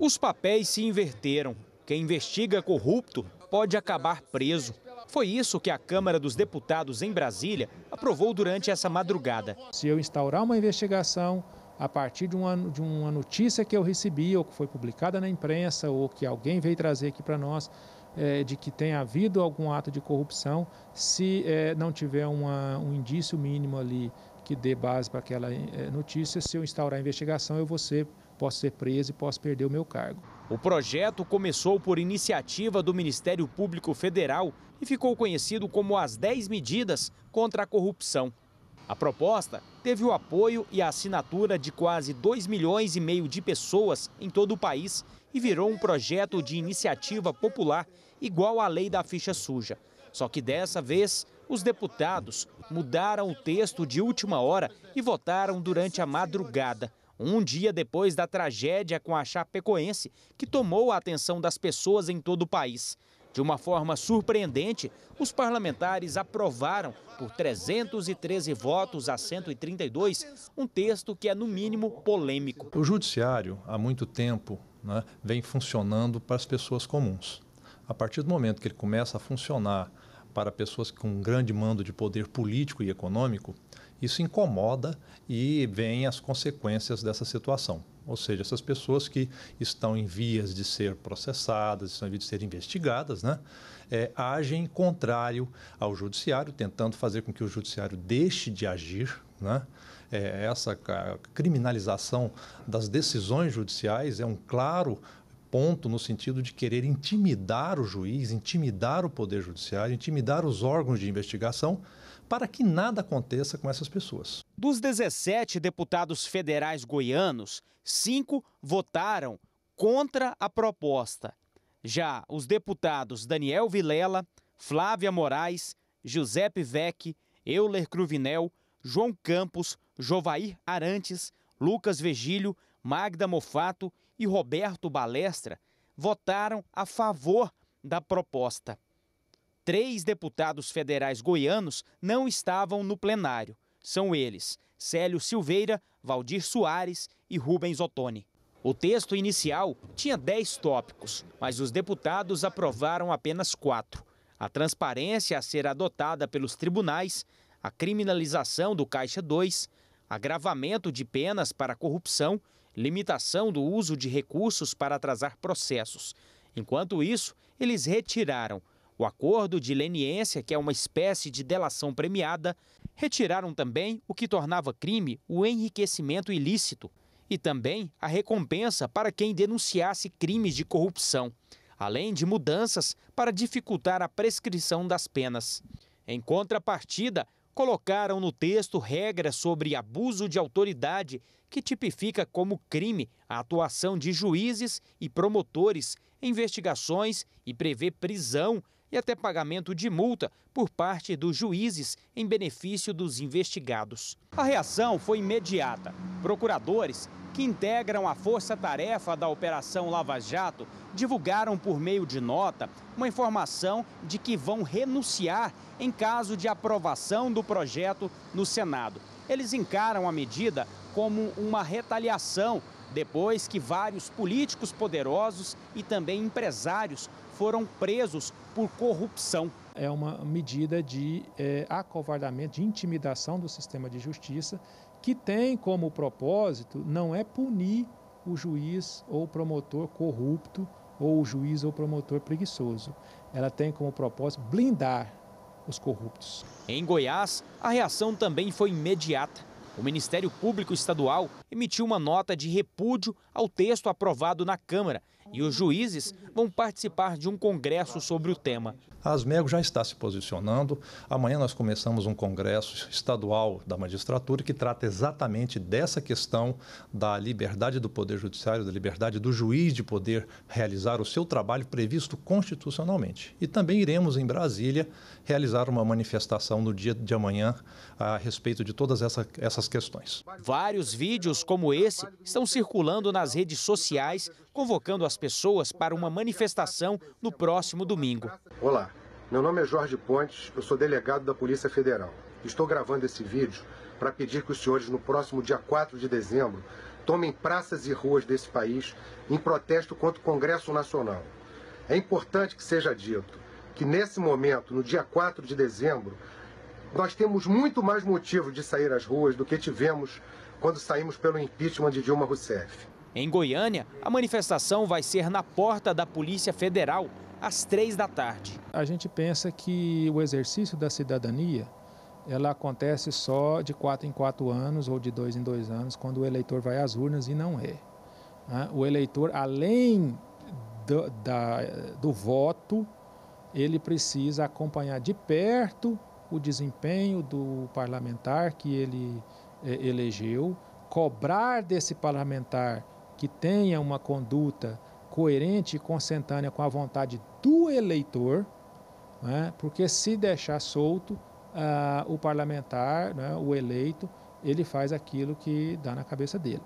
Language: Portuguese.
Os papéis se inverteram. Quem investiga corrupto pode acabar preso. Foi isso que a Câmara dos Deputados em Brasília aprovou durante essa madrugada. Se eu instaurar uma investigação a partir de uma, de uma notícia que eu recebi, ou que foi publicada na imprensa, ou que alguém veio trazer aqui para nós, é, de que tenha havido algum ato de corrupção, se é, não tiver uma, um indício mínimo ali que dê base para aquela é, notícia, se eu instaurar a investigação, eu vou ser posso ser preso e posso perder o meu cargo. O projeto começou por iniciativa do Ministério Público Federal e ficou conhecido como as 10 medidas contra a corrupção. A proposta teve o apoio e a assinatura de quase 2 milhões e meio de pessoas em todo o país e virou um projeto de iniciativa popular igual à lei da ficha suja. Só que dessa vez, os deputados mudaram o texto de última hora e votaram durante a madrugada um dia depois da tragédia com a Chapecoense, que tomou a atenção das pessoas em todo o país. De uma forma surpreendente, os parlamentares aprovaram, por 313 votos a 132, um texto que é, no mínimo, polêmico. O Judiciário, há muito tempo, né, vem funcionando para as pessoas comuns. A partir do momento que ele começa a funcionar para pessoas com um grande mando de poder político e econômico, isso incomoda e vem as consequências dessa situação. Ou seja, essas pessoas que estão em vias de ser processadas, estão em vias de ser investigadas, né, é, agem contrário ao judiciário, tentando fazer com que o judiciário deixe de agir. Né? É, essa criminalização das decisões judiciais é um claro ponto no sentido de querer intimidar o juiz, intimidar o Poder Judiciário, intimidar os órgãos de investigação, para que nada aconteça com essas pessoas. Dos 17 deputados federais goianos, cinco votaram contra a proposta. Já os deputados Daniel Vilela, Flávia Moraes, Giuseppe Vecchi, Euler Cruvinel, João Campos, Jovair Arantes, Lucas Vegílio Magda Mofato e Roberto Balestra votaram a favor da proposta. Três deputados federais goianos não estavam no plenário. São eles Célio Silveira, Valdir Soares e Rubens Ottoni. O texto inicial tinha dez tópicos, mas os deputados aprovaram apenas quatro: a transparência a ser adotada pelos tribunais, a criminalização do Caixa 2, agravamento de penas para corrupção limitação do uso de recursos para atrasar processos. Enquanto isso, eles retiraram o acordo de leniência, que é uma espécie de delação premiada, retiraram também o que tornava crime o enriquecimento ilícito e também a recompensa para quem denunciasse crimes de corrupção, além de mudanças para dificultar a prescrição das penas. Em contrapartida, colocaram no texto regras sobre abuso de autoridade, que tipifica como crime a atuação de juízes e promotores investigações e prevê prisão e até pagamento de multa por parte dos juízes em benefício dos investigados. A reação foi imediata. Procuradores que integram a força-tarefa da Operação Lava Jato, divulgaram por meio de nota uma informação de que vão renunciar em caso de aprovação do projeto no Senado. Eles encaram a medida como uma retaliação depois que vários políticos poderosos e também empresários foram presos por corrupção é uma medida de é, acovardamento, de intimidação do sistema de justiça, que tem como propósito não é punir o juiz ou o promotor corrupto ou o juiz ou o promotor preguiçoso. Ela tem como propósito blindar os corruptos. Em Goiás, a reação também foi imediata. O Ministério Público Estadual emitiu uma nota de repúdio ao texto aprovado na Câmara e os juízes vão participar de um congresso sobre o tema. A Asmego já está se posicionando. Amanhã nós começamos um congresso estadual da magistratura que trata exatamente dessa questão da liberdade do Poder Judiciário, da liberdade do juiz de poder realizar o seu trabalho previsto constitucionalmente. E também iremos em Brasília realizar uma manifestação no dia de amanhã a respeito de todas essa, essas questões. Vários vídeos como esse estão circulando nas redes sociais convocando as pessoas para uma manifestação no próximo domingo. Olá, meu nome é Jorge Pontes, eu sou delegado da Polícia Federal. Estou gravando esse vídeo para pedir que os senhores, no próximo dia 4 de dezembro, tomem praças e ruas desse país em protesto contra o Congresso Nacional. É importante que seja dito que, nesse momento, no dia 4 de dezembro, nós temos muito mais motivo de sair às ruas do que tivemos quando saímos pelo impeachment de Dilma Rousseff. Em Goiânia, a manifestação vai ser na porta da Polícia Federal, às três da tarde. A gente pensa que o exercício da cidadania ela acontece só de quatro em quatro anos ou de dois em dois anos, quando o eleitor vai às urnas e não é. Né? O eleitor, além do, da, do voto, ele precisa acompanhar de perto o desempenho do parlamentar que ele eh, elegeu, cobrar desse parlamentar que tenha uma conduta coerente e consentânea com a vontade do eleitor, né? porque se deixar solto, ah, o parlamentar, né, o eleito, ele faz aquilo que dá na cabeça dele.